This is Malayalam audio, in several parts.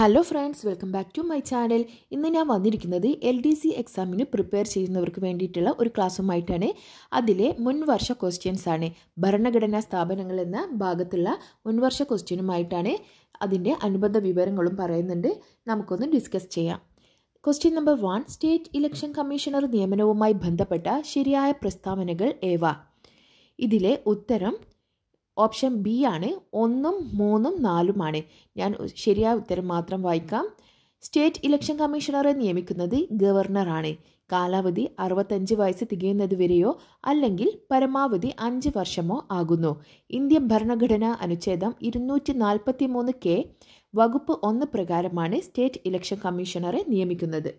hello friends welcome back to my channel ഇന്ന് ഞാൻ വന്നിരിക്കുന്നത് എൽ ഡി സി എക്സാമിന് പ്രിപ്പയർ ചെയ്യുന്നവർക്ക് വേണ്ടിയിട്ടുള്ള ഒരു ക്ലാസ്സുമായിട്ടാണ് അതിലെ മുൻവർഷ ക്വസ്റ്റ്യൻസ് ആണ് ഭരണഘടനാ സ്ഥാപനങ്ങൾ എന്ന ഭാഗത്തുള്ള മുൻവർഷ ക്വസ്റ്റ്യനുമായിട്ടാണ് അതിൻ്റെ അനുബന്ധ വിവരങ്ങളും പറയുന്നുണ്ട് നമുക്കൊന്ന് ഡിസ്കസ് ചെയ്യാം question number one state election commissioner നിയമനവുമായി ബന്ധപ്പെട്ട ശരിയായ പ്രസ്താവനകൾ ഏവ ഇതിലെ ഉത്തരം ഓപ്ഷൻ ബി ആണ് ഒന്നും മൂന്നും നാലുമാണ് ഞാൻ ശരിയായ ഉത്തരം മാത്രം വായിക്കാം സ്റ്റേറ്റ് ഇലക്ഷൻ കമ്മീഷണറെ നിയമിക്കുന്നത് ഗവർണറാണ് കാലാവധി അറുപത്തഞ്ച് വയസ്സ് തികയുന്നത് വരെയോ അല്ലെങ്കിൽ പരമാവധി അഞ്ച് വർഷമോ ആകുന്നു ഇന്ത്യൻ ഭരണഘടന അനുച്ഛേദം ഇരുന്നൂറ്റി നാൽപ്പത്തി മൂന്ന് കെ വകുപ്പ് ഒന്ന് പ്രകാരമാണ് സ്റ്റേറ്റ് ഇലക്ഷൻ കമ്മീഷണറെ നിയമിക്കുന്നത്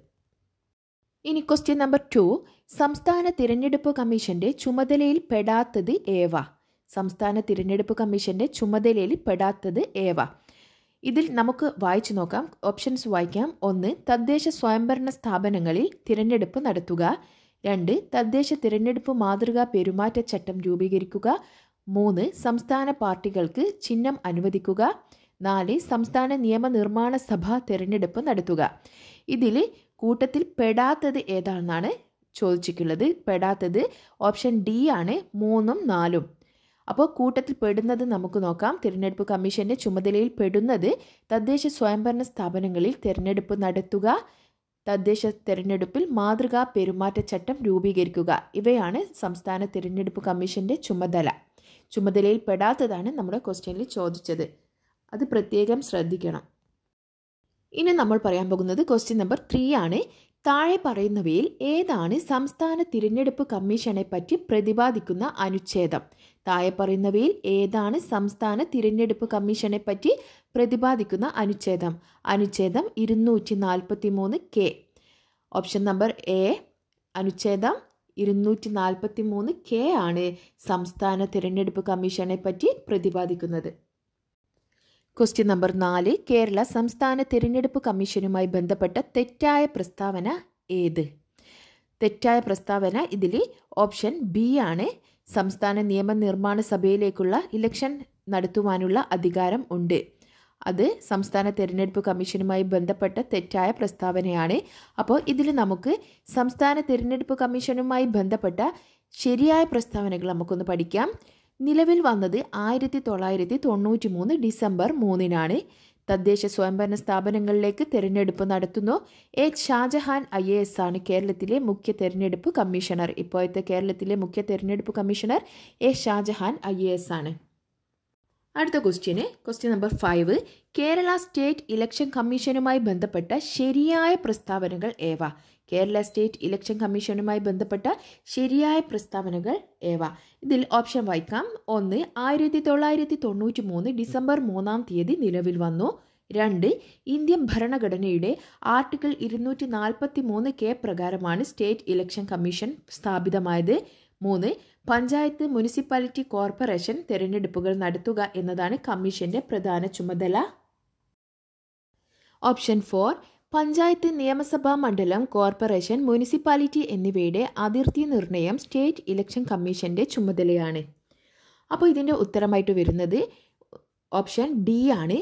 ഇനി ക്വസ്റ്റ്യൻ നമ്പർ ടു സംസ്ഥാന തിരഞ്ഞെടുപ്പ് കമ്മീഷന്റെ ചുമതലയിൽ പെടാത്തത് ഏവ സംസ്ഥാന തിരഞ്ഞെടുപ്പ് കമ്മീഷൻ്റെ ചുമതലയിൽ പെടാത്തത് ഏവ ഇതിൽ നമുക്ക് വായിച്ചു നോക്കാം ഓപ്ഷൻസ് വായിക്കാം ഒന്ന് തദ്ദേശ സ്വയംഭരണ സ്ഥാപനങ്ങളിൽ തിരഞ്ഞെടുപ്പ് നടത്തുക രണ്ട് തദ്ദേശ തിരഞ്ഞെടുപ്പ് മാതൃകാ പെരുമാറ്റച്ചട്ടം രൂപീകരിക്കുക മൂന്ന് സംസ്ഥാന പാർട്ടികൾക്ക് ചിഹ്നം അനുവദിക്കുക നാല് സംസ്ഥാന നിയമനിർമ്മാണ സഭ തിരഞ്ഞെടുപ്പ് നടത്തുക ഇതിൽ കൂട്ടത്തിൽ പെടാത്തത് ഏതാണെന്നാണ് ചോദിച്ചിട്ടുള്ളത് പെടാത്തത് ഓപ്ഷൻ ഡി ആണ് മൂന്നും നാലും അപ്പോൾ കൂട്ടത്തിൽ പെടുന്നത് നമുക്ക് നോക്കാം തിരഞ്ഞെടുപ്പ് കമ്മീഷൻ്റെ ചുമതലയിൽ പെടുന്നത് തദ്ദേശ സ്വയംഭരണ സ്ഥാപനങ്ങളിൽ തിരഞ്ഞെടുപ്പ് നടത്തുക തദ്ദേശ തിരഞ്ഞെടുപ്പിൽ മാതൃകാ പെരുമാറ്റച്ചട്ടം രൂപീകരിക്കുക ഇവയാണ് സംസ്ഥാന തിരഞ്ഞെടുപ്പ് കമ്മീഷൻ്റെ ചുമതല ചുമതലയിൽ പെടാത്തതാണ് നമ്മുടെ ക്വസ്റ്റ്യനിൽ ചോദിച്ചത് അത് പ്രത്യേകം ശ്രദ്ധിക്കണം ഇനി നമ്മൾ പറയാൻ പോകുന്നത് ക്വസ്റ്റ്യൻ നമ്പർ ത്രീ ആണ് താഴെ പറയുന്നവയിൽ ഏതാണ് സംസ്ഥാന തിരഞ്ഞെടുപ്പ് കമ്മീഷനെ പറ്റി പ്രതിപാദിക്കുന്ന അനുച്ഛേദം താഴെ പറയുന്നവയിൽ ഏതാണ് സംസ്ഥാന തിരഞ്ഞെടുപ്പ് കമ്മീഷനെ പറ്റി പ്രതിപാദിക്കുന്ന അനുച്ഛേദം അനുച്ഛേദം ഇരുന്നൂറ്റി നാൽപ്പത്തി മൂന്ന് കെ ഓപ്ഷൻ നമ്പർ എ അനുച്ഛേദം ഇരുന്നൂറ്റി നാൽപ്പത്തി മൂന്ന് കെ ആണ് സംസ്ഥാന തിരഞ്ഞെടുപ്പ് കമ്മീഷനെ പറ്റി പ്രതിപാദിക്കുന്നത് ക്വസ്റ്റ്യൻ നമ്പർ നാല് കേരള സംസ്ഥാന തിരഞ്ഞെടുപ്പ് കമ്മീഷനുമായി ബന്ധപ്പെട്ട തെറ്റായ പ്രസ്താവന ഏത് തെറ്റായ പ്രസ്താവന ഇതിൽ ഓപ്ഷൻ ബി ആണ് സംസ്ഥാന നിയമനിർമ്മാണ സഭയിലേക്കുള്ള ഇലക്ഷൻ നടത്തുവാനുള്ള അധികാരം ഉണ്ട് അത് സംസ്ഥാന തിരഞ്ഞെടുപ്പ് കമ്മീഷനുമായി ബന്ധപ്പെട്ട തെറ്റായ പ്രസ്താവനയാണ് അപ്പോൾ ഇതിൽ നമുക്ക് സംസ്ഥാന തിരഞ്ഞെടുപ്പ് കമ്മീഷനുമായി ബന്ധപ്പെട്ട ശരിയായ പ്രസ്താവനകൾ നമുക്കൊന്ന് പഠിക്കാം നിലവിൽ വന്നത് ആയിരത്തി തൊള്ളായിരത്തി തൊണ്ണൂറ്റി മൂന്ന് ഡിസംബർ മൂന്നിനാണ് തദ്ദേശ സ്വയംഭരണ സ്ഥാപനങ്ങളിലേക്ക് തെരഞ്ഞെടുപ്പ് നടത്തുന്നു A Shajahan I A S ആണ് കേരളത്തിലെ മുഖ്യ തെരഞ്ഞെടുപ്പ് കമ്മീഷണർ ഇപ്പോഴത്തെ കേരളത്തിലെ മുഖ്യ തെരഞ്ഞെടുപ്പ് commissioner A Shajahan I A S ആണ് അടുത്ത ക്വസ്റ്റ്യന് question number five Kerala state election കമ്മീഷനുമായി ബന്ധപ്പെട്ട ശരിയായ പ്രസ്താവനകൾ ഏവ കേരള സ്റ്റേറ്റ് ഇലക്ഷൻ കമ്മീഷനുമായി ബന്ധപ്പെട്ട ശരിയായ പ്രസ്താവനകൾ ഏവ ഇതിൽ ഓപ്ഷൻ വായിക്കാം ഒന്ന് ആയിരത്തി തൊള്ളായിരത്തി തൊണ്ണൂറ്റി മൂന്ന് ഡിസംബർ മൂന്നാം തീയതി നിലവിൽ വന്നു രണ്ട് ഇന്ത്യൻ ഭരണഘടനയുടെ ആർട്ടിക്കിൾ ഇരുന്നൂറ്റി നാൽപ്പത്തി മൂന്ന് കെ പ്രകാരമാണ് സ്റ്റേറ്റ് ഇലക്ഷൻ കമ്മീഷൻ സ്ഥാപിതമായത് മൂന്ന് പഞ്ചായത്ത് മുനിസിപ്പാലിറ്റി കോർപ്പറേഷൻ തിരഞ്ഞെടുപ്പുകൾ നടത്തുക എന്നതാണ് കമ്മീഷന്റെ പ്രധാന ചുമതല ഓപ്ഷൻ ഫോർ പഞ്ചായത്ത് നിയമസഭാ മണ്ഡലം കോർപ്പറേഷൻ മുനിസിപ്പാലിറ്റി എന്നിവയുടെ അതിർത്തി നിർണയം സ്റ്റേറ്റ് ഇലക്ഷൻ കമ്മീഷന്റെ ചുമതലയാണ് അപ്പോൾ ഇതിൻ്റെ ഉത്തരമായിട്ട് വരുന്നത് ഓപ്ഷൻ ഡി ആണ്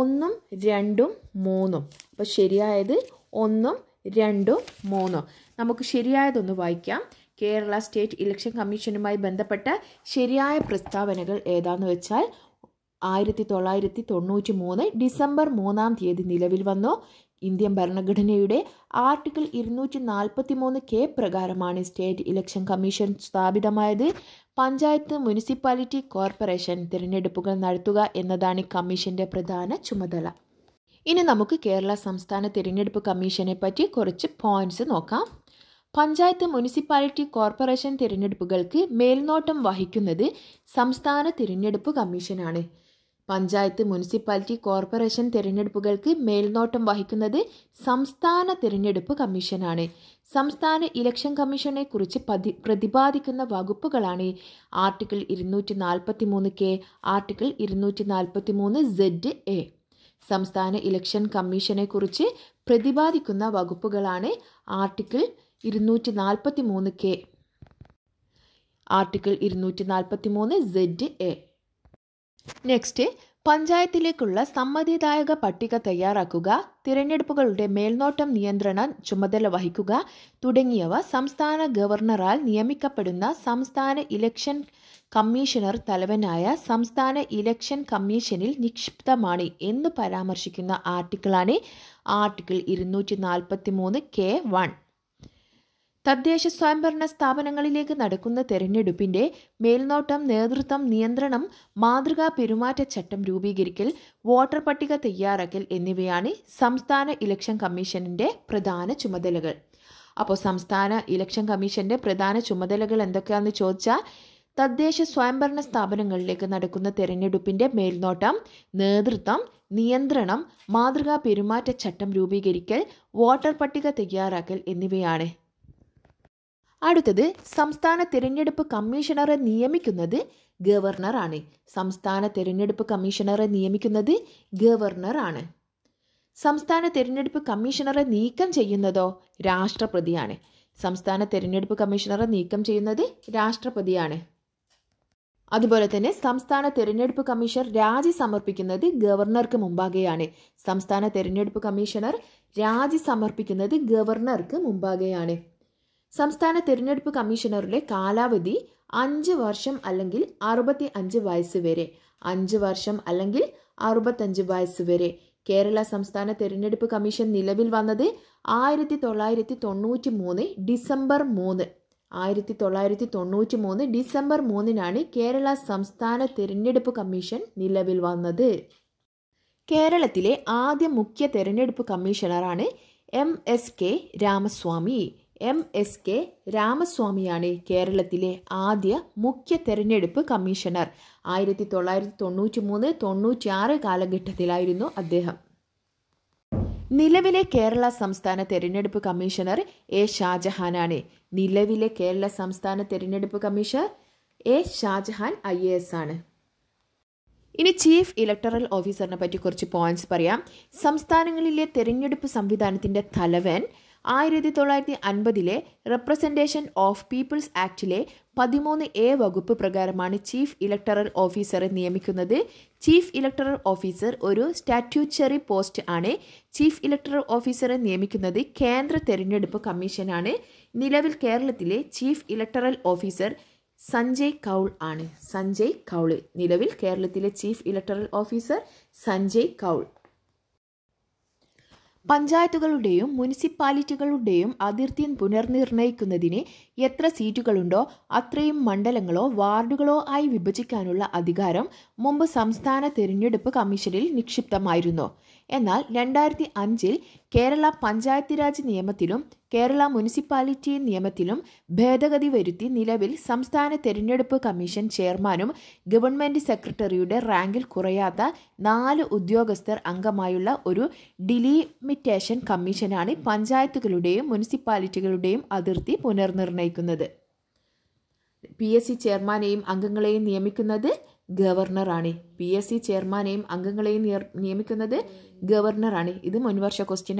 ഒന്നും രണ്ടും മൂന്നും അപ്പോൾ ശരിയായത് ഒന്നും രണ്ടും മൂന്നും നമുക്ക് ശരിയായതൊന്ന് വായിക്കാം കേരള സ്റ്റേറ്റ് ഇലക്ഷൻ കമ്മീഷനുമായി ബന്ധപ്പെട്ട ശരിയായ പ്രസ്താവനകൾ ഏതാണെന്ന് വെച്ചാൽ ആയിരത്തി തൊള്ളായിരത്തി തൊണ്ണൂറ്റി മൂന്ന് ഡിസംബർ മൂന്നാം തീയതി നിലവിൽ വന്നു ഇന്ത്യൻ ഭരണഘടനയുടെ ആർട്ടിക്കിൾ ഇരുന്നൂറ്റി നാൽപ്പത്തി മൂന്ന് കെ പ്രകാരമാണ് സ്റ്റേറ്റ് ഇലക്ഷൻ കമ്മീഷൻ സ്ഥാപിതമായത് പഞ്ചായത്ത് മുനിസിപ്പാലിറ്റി കോർപ്പറേഷൻ തിരഞ്ഞെടുപ്പുകൾ നടത്തുക എന്നതാണ് കമ്മീഷന്റെ പ്രധാന ചുമതല ഇനി നമുക്ക് കേരള സംസ്ഥാന തിരഞ്ഞെടുപ്പ് കമ്മീഷനെ പറ്റി കുറച്ച് പോയിന്റ്സ് നോക്കാം പഞ്ചായത്ത് മുനിസിപ്പാലിറ്റി കോർപ്പറേഷൻ തിരഞ്ഞെടുപ്പുകൾക്ക് മേൽനോട്ടം വഹിക്കുന്നത് സംസ്ഥാന തിരഞ്ഞെടുപ്പ് കമ്മീഷനാണ് പഞ്ചായത്ത് മുനിസിപ്പാലിറ്റി കോർപ്പറേഷൻ തിരഞ്ഞെടുപ്പുകൾക്ക് മേൽനോട്ടം വഹിക്കുന്നത് സംസ്ഥാന തിരഞ്ഞെടുപ്പ് കമ്മീഷനാണ് സംസ്ഥാന ഇലക്ഷൻ കമ്മീഷനെ കുറിച്ച് പ്രതിപാദിക്കുന്ന വകുപ്പുകളാണ് ആർട്ടിക്കിൾ ഇരുന്നൂറ്റി നാൽപ്പത്തി മൂന്ന് കെ ആർട്ടിക്കിൾ ഇരുന്നൂറ്റി നാൽപ്പത്തി മൂന്ന് സെഡ് എ സംസ്ഥാന ഇലക്ഷൻ കമ്മീഷനെ കുറിച്ച് പ്രതിപാദിക്കുന്ന വകുപ്പുകളാണ് ആർട്ടിക്കിൾ ഇരുന്നൂറ്റി നാൽപ്പത്തി മൂന്ന് കെ ആർട്ടിക്കിൾ ഇരുന്നൂറ്റി നാൽപ്പത്തി മൂന്ന് സെഡ് എ നെക്സ്റ്റ് പഞ്ചായത്തിലേക്കുള്ള സമ്മതിദായക പട്ടിക തയ്യാറാക്കുക തിരഞ്ഞെടുപ്പുകളുടെ മേൽനോട്ടം നിയന്ത്രണ ചുമതല വഹിക്കുക തുടങ്ങിയവ സംസ്ഥാന ഗവർണറാൽ നിയമിക്കപ്പെടുന്ന സംസ്ഥാന ഇലക്ഷൻ കമ്മീഷണർ തലവനായ സംസ്ഥാന ഇലക്ഷൻ കമ്മീഷനിൽ നിക്ഷിപ്തമാണ് എന്ന് പരാമർശിക്കുന്ന ആർട്ടിക്കിളാണ് ആർട്ടിക്കിൾ ഇരുന്നൂറ്റി നാൽപ്പത്തി മൂന്ന് കെ വൺ തദ്ദേശ സ്വയംഭരണ സ്ഥാപനങ്ങളിലേക്ക് നടക്കുന്ന തെരഞ്ഞെടുപ്പിന്റെ മേൽനോട്ടം നേതൃത്വം നിയന്ത്രണം മാതൃകാ പെരുമാറ്റച്ചട്ടം രൂപീകരിക്കൽ വോട്ടർ പട്ടിക തയ്യാറാക്കൽ എന്നിവയാണ് സംസ്ഥാന ഇലക്ഷൻ കമ്മീഷനിന്റെ പ്രധാന ചുമതലകൾ അപ്പോൾ സംസ്ഥാന ഇലക്ഷൻ കമ്മീഷന്റെ പ്രധാന ചുമതലകൾ എന്തൊക്കെയാണെന്ന് ചോദിച്ചാൽ തദ്ദേശ സ്വയംഭരണ സ്ഥാപനങ്ങളിലേക്ക് നടക്കുന്ന തെരഞ്ഞെടുപ്പിന്റെ മേൽനോട്ടം നേതൃത്വം നിയന്ത്രണം മാതൃകാ പെരുമാറ്റച്ചട്ടം രൂപീകരിക്കൽ വോട്ടർ പട്ടിക തയ്യാറാക്കൽ എന്നിവയാണ് അടുത്തത് സംസ്ഥാന തിരഞ്ഞെടുപ്പ് കമ്മീഷണറെ നിയമിക്കുന്നത് ഗവർണറാണ് സംസ്ഥാന തിരഞ്ഞെടുപ്പ് കമ്മീഷണറെ നിയമിക്കുന്നത് ഗവർണറാണ് സംസ്ഥാന തിരഞ്ഞെടുപ്പ് കമ്മീഷണറെ നീക്കം ചെയ്യുന്നതോ രാഷ്ട്രപതിയാണ് സംസ്ഥാന തിരഞ്ഞെടുപ്പ് കമ്മീഷണറെ നീക്കം ചെയ്യുന്നത് രാഷ്ട്രപതിയാണ് അതുപോലെ തന്നെ സംസ്ഥാന തിരഞ്ഞെടുപ്പ് കമ്മീഷണർ രാജി സമർപ്പിക്കുന്നത് ഗവർണർക്ക് മുമ്പാകെയാണ് സംസ്ഥാന തിരഞ്ഞെടുപ്പ് കമ്മീഷണർ രാജി സമർപ്പിക്കുന്നത് ഗവർണർക്ക് മുമ്പാകെയാണ് സംസ്ഥാന തിരഞ്ഞെടുപ്പ് കമ്മീഷണറുടെ കാലാവധി അഞ്ച് വർഷം അല്ലെങ്കിൽ അറുപത്തി അഞ്ച് വയസ്സ് വരെ അഞ്ച് വർഷം അല്ലെങ്കിൽ അറുപത്തഞ്ച് വയസ്സ് വരെ കേരള സംസ്ഥാന തിരഞ്ഞെടുപ്പ് കമ്മീഷൻ നിലവിൽ വന്നത് ആയിരത്തി തൊള്ളായിരത്തി തൊണ്ണൂറ്റി മൂന്ന് ഡിസംബർ മൂന്ന് ആയിരത്തി തൊള്ളായിരത്തി തൊണ്ണൂറ്റി മൂന്ന് ഡിസംബർ മൂന്നിനാണ് കേരള സംസ്ഥാന തിരഞ്ഞെടുപ്പ് കമ്മീഷൻ നിലവിൽ വന്നത് കേരളത്തിലെ ആദ്യ മുഖ്യ തെരഞ്ഞെടുപ്പ് കമ്മീഷണറാണ് M S K Ramaswamy M S K രാമസ്വാമിയാണ് കേരളത്തിലെ ആദ്യ മുഖ്യ തെരഞ്ഞെടുപ്പ് കമ്മീഷണർ ആയിരത്തി തൊള്ളായിരത്തി തൊണ്ണൂറ്റി മൂന്ന് ആറ് കാലഘട്ടത്തിലായിരുന്നു അദ്ദേഹം നിലവിലെ കേരള സംസ്ഥാന തെരഞ്ഞെടുപ്പ് കമ്മീഷണർ എ ഷാജഹാനാണ് നിലവിലെ കേരള സംസ്ഥാന തെരഞ്ഞെടുപ്പ് commissioner A Shajahan I A S ആണ് ഇനി ചീഫ് ഇലക്ടറൽ ഓഫീസറിനെ പറ്റി കുറച്ച് പോയിന്റ്സ് പറയാം സംസ്ഥാനങ്ങളിലെ തെരഞ്ഞെടുപ്പ് സംവിധാനത്തിൻ്റെ തലവൻ ആയിരത്തി തൊള്ളായിരത്തി അൻപതിലെ റെപ്രസെൻറ്റേഷൻ ഓഫ് പീപ്പിൾസ് ആക്ടിലെ പതിമൂന്ന് എ വകുപ്പ് പ്രകാരമാണ് ചീഫ് ഇലക്ടറൽ ഓഫീസറെ നിയമിക്കുന്നത് ചീഫ് ഇലക്ടറൽ ഓഫീസർ ഒരു സ്റ്റാറ്റ്യൂച്ചറി പോസ്റ്റ് ആണ് ചീഫ് ഇലക്ടറൽ ഓഫീസറെ നിയമിക്കുന്നത് കേന്ദ്ര തെരഞ്ഞെടുപ്പ് കമ്മീഷനാണ് നിലവിൽ കേരളത്തിലെ chief electoral officer Sanjay Kaul ആണ് സഞ്ജയ് കൗൾ നിലവിൽ കേരളത്തിലെ chief electoral officer Sanjay Kaul പഞ്ചായത്തുകളുടെയും മുനിസിപ്പാലിറ്റികളുടെയും അതിർത്തി പുനർനിർണയിക്കുന്നതിന് എത്ര സീറ്റുകളുണ്ടോ അത്രയും മണ്ഡലങ്ങളോ വാർഡുകളോ ആയി വിഭജിക്കാനുള്ള അധികാരം മുമ്പ് സംസ്ഥാന തിരഞ്ഞെടുപ്പ് കമ്മീഷനിൽ നിക്ഷിപ്തമായിരുന്നു എന്നാൽ രണ്ടായിരത്തി അഞ്ചിൽ കേരള പഞ്ചായത്തിരാജ് നിയമത്തിലും കേരള മുനിസിപ്പാലിറ്റി നിയമത്തിലും ഭേദഗതി വരുത്തി നിലവിൽ സംസ്ഥാന തെരഞ്ഞെടുപ്പ് കമ്മീഷൻ ചെയർമാനും ഗവൺമെന്റ് സെക്രട്ടറിയുടെ റാങ്കിൽ കുറയാത്ത നാല് ഉദ്യോഗസ്ഥർ അംഗമായുള്ള ഒരു ഡിലിമിറ്റേഷൻ കമ്മീഷനാണ് പഞ്ചായത്തുകളുടെയും മുനിസിപ്പാലിറ്റികളുടെയും അതിർത്തി പുനർനിർണയിക്കുന്നത് പി എസ് സി ചെയർമാനെയും അംഗങ്ങളെയും നിയമിക്കുന്നത് ഗവർണറാണ് പി എസ് സി ചെയർമാനെയും അംഗങ്ങളെയും നിയമിക്കുന്നത് ഗവർണറാണ് ഇത് മുൻവർഷ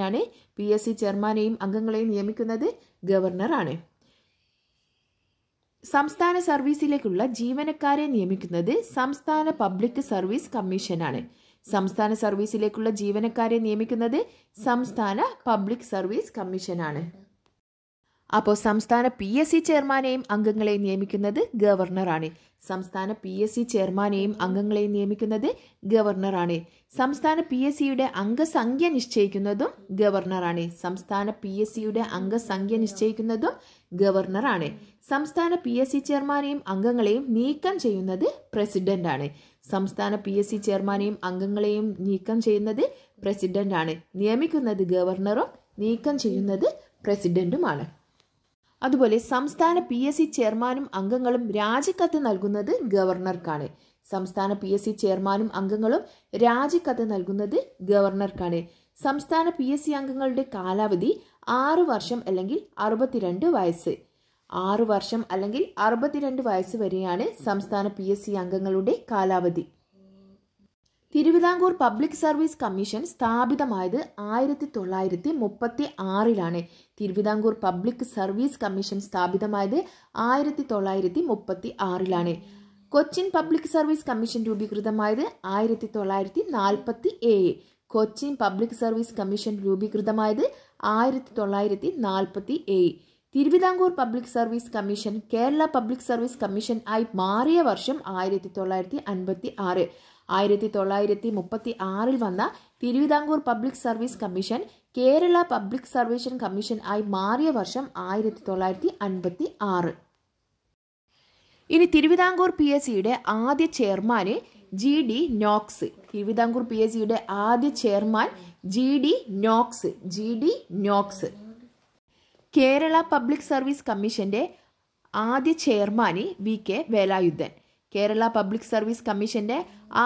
ആണ് പി എസ് സി ചെയർമാനെയും അംഗങ്ങളെയും നിയമിക്കുന്നത് ഗവർണറാണ് സംസ്ഥാന സർവീസിലേക്കുള്ള ജീവനക്കാരെ നിയമിക്കുന്നത് സംസ്ഥാന പബ്ലിക് സർവീസ് കമ്മീഷനാണ് സംസ്ഥാന സർവീസിലേക്കുള്ള ജീവനക്കാരെ നിയമിക്കുന്നത് സംസ്ഥാന പബ്ലിക് സർവീസ് കമ്മീഷനാണ് അപ്പോൾ സംസ്ഥാന പി എസ് സി ചെയർമാനെയും അംഗങ്ങളെയും നിയമിക്കുന്നത് ഗവർണറാണ് സംസ്ഥാന പി എസ് സി ചെയർമാനെയും അംഗങ്ങളെയും നിയമിക്കുന്നത് ഗവർണറാണ് സംസ്ഥാന പി എസ് സിയുടെ അംഗസംഖ്യ നിശ്ചയിക്കുന്നതും ഗവർണറാണ് സംസ്ഥാന പി എസ് സിയുടെ അംഗസംഖ്യ നിശ്ചയിക്കുന്നതും ഗവർണറാണ് സംസ്ഥാന പി എസ് സി ചെയർമാനെയും അംഗങ്ങളെയും നീക്കം ചെയ്യുന്നത് പ്രസിഡന്റാണ് സംസ്ഥാന പി എസ് സി ചെയർമാനെയും അംഗങ്ങളെയും നീക്കം ചെയ്യുന്നത് പ്രസിഡന്റാണ് നിയമിക്കുന്നത് ഗവർണറും നീക്കം ചെയ്യുന്നത് പ്രസിഡന്റുമാണ് അതുപോലെ സംസ്ഥാന പി എസ് സി ചെയർമാനും അംഗങ്ങളും രാജിക്കത്ത് നൽകുന്നത് ഗവർണർക്കാണ് സംസ്ഥാന പി എസ് സി ചെയർമാനും അംഗങ്ങളും രാജിക്കത്ത് നൽകുന്നത് ഗവർണർക്കാണ് സംസ്ഥാന പി എസ് സി അംഗങ്ങളുടെ കാലാവധി ആറ് വർഷം അല്ലെങ്കിൽ അറുപത്തിരണ്ട് വയസ്സ് ആറ് വർഷം അല്ലെങ്കിൽ അറുപത്തിരണ്ട് വയസ്സ് വരെയാണ് സംസ്ഥാന പി എസ് സി അംഗങ്ങളുടെ കാലാവധി തിരുവിതാംകൂർ പബ്ലിക് സർവീസ് കമ്മീഷൻ സ്ഥാപിതമായത് ആയിരത്തി തൊള്ളായിരത്തി മുപ്പത്തി ആറിലാണ് തിരുവിതാംകൂർ പബ്ലിക് സർവീസ് കമ്മീഷൻ സ്ഥാപിതമായത് ആയിരത്തി തൊള്ളായിരത്തി മുപ്പത്തി ആറിലാണ് കൊച്ചിൻ പബ്ലിക് സർവീസ് കമ്മീഷൻ രൂപീകൃതമായത് ആയിരത്തി തൊള്ളായിരത്തി നാൽപ്പത്തി ഏഴ് കൊച്ചിൻ പബ്ലിക് സർവീസ് കമ്മീഷൻ രൂപീകൃതമായത് ആയിരത്തി തൊള്ളായിരത്തി നാൽപ്പത്തി ഏഴ് Thiruvithamkoor public service commission Kerala public service commission ആയി മാറിയ വർഷം ആയിരത്തി തൊള്ളായിരത്തി അൻപത്തി ആറ് ആയിരത്തി തൊള്ളായിരത്തി മുപ്പത്തി ആറിൽ വന്ന Thiruvithamkoor public service commission Kerala public service commission ആയി മാറിയ വർഷം ആയിരത്തി തൊള്ളായിരത്തി അൻപത്തി ആറ് ഇനി തിരുവിതാംകൂർ പി എസ് സിയുടെ ആദ്യ ചെയർമാന് G D Knox Thiruvithamkoor P S സിയുടെ ആദ്യ chairman G D Knox G D Knox Kerala public service കമ്മീഷന്റെ ആദ്യ ചെയർമാന് V K Velayudhan Kerala public service കമ്മീഷന്റെ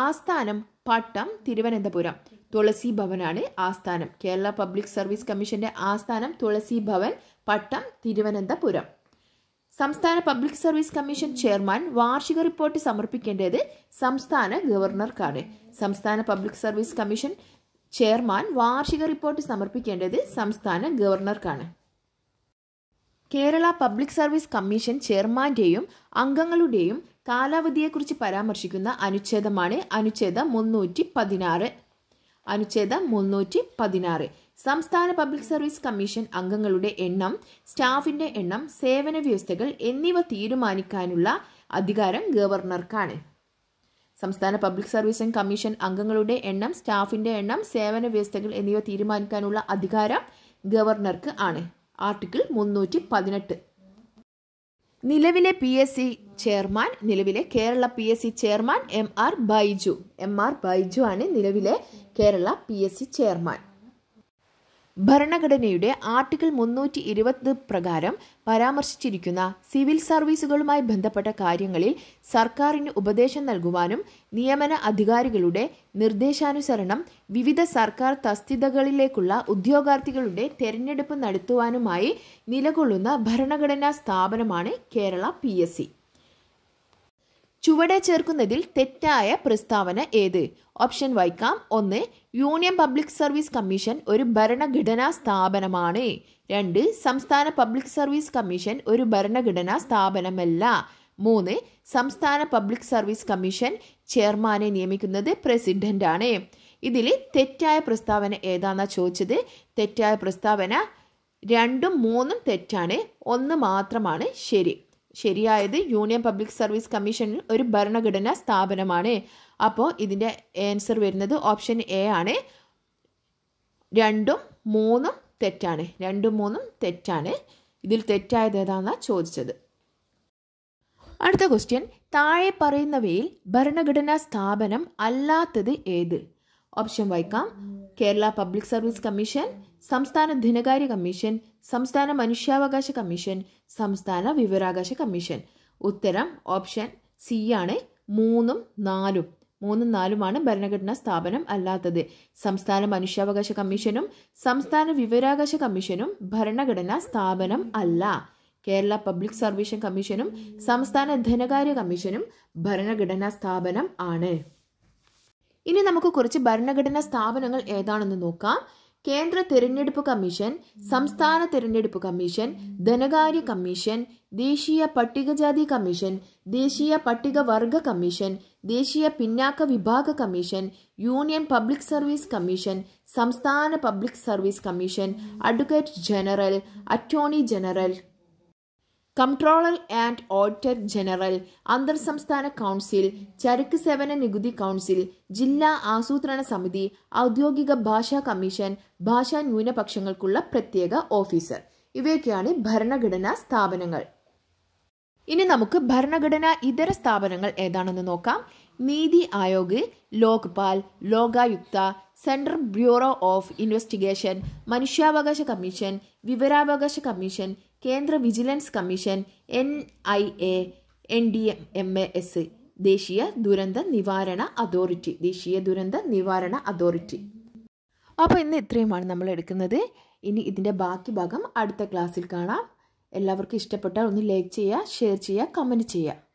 ആസ്ഥാനം പട്ടം തിരുവനന്തപുരം തുളസി ഭവനാണ് ആസ്ഥാനം കേരള പബ്ലിക് സർവീസ് കമ്മീഷന്റെ ആസ്ഥാനം തുളസി ഭവൻ പട്ടം തിരുവനന്തപുരം സംസ്ഥാന പബ്ലിക് സർവീസ് കമ്മീഷൻ ചെയർമാൻ വാർഷിക റിപ്പോർട്ട് സമർപ്പിക്കേണ്ടത് സംസ്ഥാന ഗവർണർക്കാണ് സംസ്ഥാന പബ്ലിക് സർവീസ് കമ്മീഷൻ ചെയർമാൻ വാർഷിക റിപ്പോർട്ട് സമർപ്പിക്കേണ്ടത് സംസ്ഥാന ഗവർണർക്കാണ് കേരള പബ്ലിക് സർവീസ് കമ്മീഷൻ ചെയർമാന്റെയും അംഗങ്ങളുടെയും കാലാവധിയെക്കുറിച്ച് പരാമർശിക്കുന്ന അനുച്ഛേദമാണ് അനുച്ഛേദം മുന്നൂറ്റി പതിനാറ് അനുച്ഛേദം മുന്നൂറ്റി പതിനാറ് സംസ്ഥാന പബ്ലിക് സർവീസ് കമ്മീഷൻ അംഗങ്ങളുടെ എണ്ണം സ്റ്റാഫിന്റെ എണ്ണം സേവന വ്യവസ്ഥകൾ എന്നിവ തീരുമാനിക്കാനുള്ള അധികാരം ഗവർണർക്കാണ് സംസ്ഥാന പബ്ലിക് സർവീസ് കമ്മീഷൻ അംഗങ്ങളുടെ എണ്ണം സ്റ്റാഫിന്റെ എണ്ണം സേവന വ്യവസ്ഥകൾ എന്നിവ തീരുമാനിക്കാനുള്ള അധികാരം ഗവർണർക്ക് ആണ് ആർട്ടിക്കിൾ മുന്നൂറ്റി പതിനെട്ട് നിലവിലെ പി എസ് സി ചെയർമാൻ നിലവിലെ Kerala P S C chairman M R Baiju M R Baiju ആണ് നിലവിലെ Kerala P S C chairman ഭരണഘടനയുടെ ആർട്ടിക്കിൾ മുന്നൂറ്റി ഇരുപത് പ്രകാരം പരാമർശിച്ചിരിക്കുന്ന സിവിൽ സർവീസുകളുമായി ബന്ധപ്പെട്ട കാര്യങ്ങളിൽ സർക്കാരിന് ഉപദേശം നൽകുവാനും നിയമന അധികാരികളുടെ നിർദ്ദേശാനുസരണം വിവിധ സർക്കാർ തസ്തികകളിലേക്കുള്ള ഉദ്യോഗാർത്ഥികളുടെ തെരഞ്ഞെടുപ്പ് നടത്തുവാനുമായി നിലകൊള്ളുന്ന ഭരണഘടനാ സ്ഥാപനമാണ് കേരള പി ചുവടെ ചേർക്കുന്നതിൽ തെറ്റായ പ്രസ്താവന ഏത് ഓപ്ഷൻ വായിക്കാം ഒന്ന് യൂണിയൻ പബ്ലിക് സർവീസ് കമ്മീഷൻ ഒരു ഭരണഘടനാ സ്ഥാപനമാണ് രണ്ട് സംസ്ഥാന പബ്ലിക് സർവീസ് കമ്മീഷൻ ഒരു ഭരണഘടനാ സ്ഥാപനമല്ല മൂന്ന് സംസ്ഥാന പബ്ലിക് സർവീസ് കമ്മീഷൻ ചെയർമാനെ നിയമിക്കുന്നത് പ്രസിഡന്റാണ് ഇതിൽ തെറ്റായ പ്രസ്താവന ഏതാണെന്ന ചോദിച്ചത് തെറ്റായ പ്രസ്താവന രണ്ടും മൂന്നും തെറ്റാണ് ഒന്ന് മാത്രമാണ് ശരി ശരിയായത് യൂണിയൻ പബ്ലിക് സർവീസ് കമ്മീഷൻ ഒരു ഭരണഘടനാ സ്ഥാപനമാണ് അപ്പോൾ ഇതിൻ്റെ ആൻസർ വരുന്നത് ഓപ്ഷൻ എ ആണ് രണ്ടും മൂന്നും തെറ്റാണ് രണ്ടും മൂന്നും തെറ്റാണ് ഇതിൽ തെറ്റായത് ഏതാണെന്നാണ് ചോദിച്ചത് അടുത്ത ക്വസ്റ്റ്യൻ താഴെ പറയുന്നവയിൽ ഭരണഘടനാ സ്ഥാപനം അല്ലാത്തത് ഏത് ഓപ്ഷൻ വൈക്കാം കേരള പബ്ലിക് സർവീസ് കമ്മീഷൻ സംസ്ഥാന ധനകാര്യ കമ്മീഷൻ സംസ്ഥാന മനുഷ്യാവകാശ കമ്മീഷൻ സംസ്ഥാന വിവരാകാശ കമ്മീഷൻ ഉത്തരം ഓപ്ഷൻ സി ആണ് മൂന്നും നാലും മൂന്നും നാലുമാണ് ഭരണഘടനാ സ്ഥാപനം അല്ലാത്തത് സംസ്ഥാന മനുഷ്യാവകാശ കമ്മീഷനും സംസ്ഥാന വിവരാകാശ കമ്മീഷനും ഭരണഘടനാ സ്ഥാപനം അല്ല കേരള പബ്ലിക് സർവീസ് കമ്മീഷനും സംസ്ഥാന ധനകാര്യ കമ്മീഷനും ഭരണഘടനാ സ്ഥാപനം ആണ് ഇനി നമുക്ക് കുറച്ച് ഭരണഘടനാ സ്ഥാപനങ്ങൾ ഏതാണെന്ന് നോക്കാം കേന്ദ്ര തിരഞ്ഞെടുപ്പ് കമ്മീഷൻ സംസ്ഥാന തിരഞ്ഞെടുപ്പ് കമ്മീഷൻ ധനകാര്യ കമ്മീഷൻ ദേശീയ പട്ടികജാതി കമ്മീഷൻ ദേശീയ പട്ടികവർഗ കമ്മീഷൻ ദേശീയ പിന്നാക്ക വിഭാഗ commission union public service commission സംസ്ഥാന public service commission advocate general attorney general comptroller and auditor general അന്തർ സംസ്ഥാന കൗൺസിൽ ചരക്ക് സേവന നികുതി കൗൺസിൽ ജില്ലാ ആസൂത്രണ സമിതി ഔദ്യോഗിക ഭാഷാ കമ്മീഷൻ ഭാഷാ ന്യൂനപക്ഷങ്ങൾക്കുള്ള പ്രത്യേക ഓഫീസർ ഇവയൊക്കെയാണ് ഭരണഘടനാ സ്ഥാപനങ്ങൾ ഇനി നമുക്ക് ഭരണഘടനാ ഇതര സ്ഥാപനങ്ങൾ ഏതാണെന്ന് നോക്കാം NITI Aayog Lokpal Lokayukta central bureau of investigation മനുഷ്യാവകാശ കമ്മീഷൻ വിവരാവകാശ കമ്മീഷൻ കേന്ദ്ര vigilance commission N I A N D M A S ദേശീയ ദുരന്ത നിവാരണ അതോറിറ്റി ദേശീയ ദുരന്ത നിവാരണ അതോറിറ്റി അപ്പോൾ ഇന്ന് ഇത്രയുമാണ് നമ്മൾ എടുക്കുന്നത് ഇനി ഇതിൻ്റെ ബാക്കി ഭാഗം അടുത്ത ക്ലാസ്സിൽ കാണാം എല്ലാവർക്കും ഇഷ്ടപ്പെട്ടാൽ ഒന്ന് ലൈക്ക് ചെയ്യുക ഷെയർ ചെയ്യുക കമൻറ്റ് ചെയ്യുക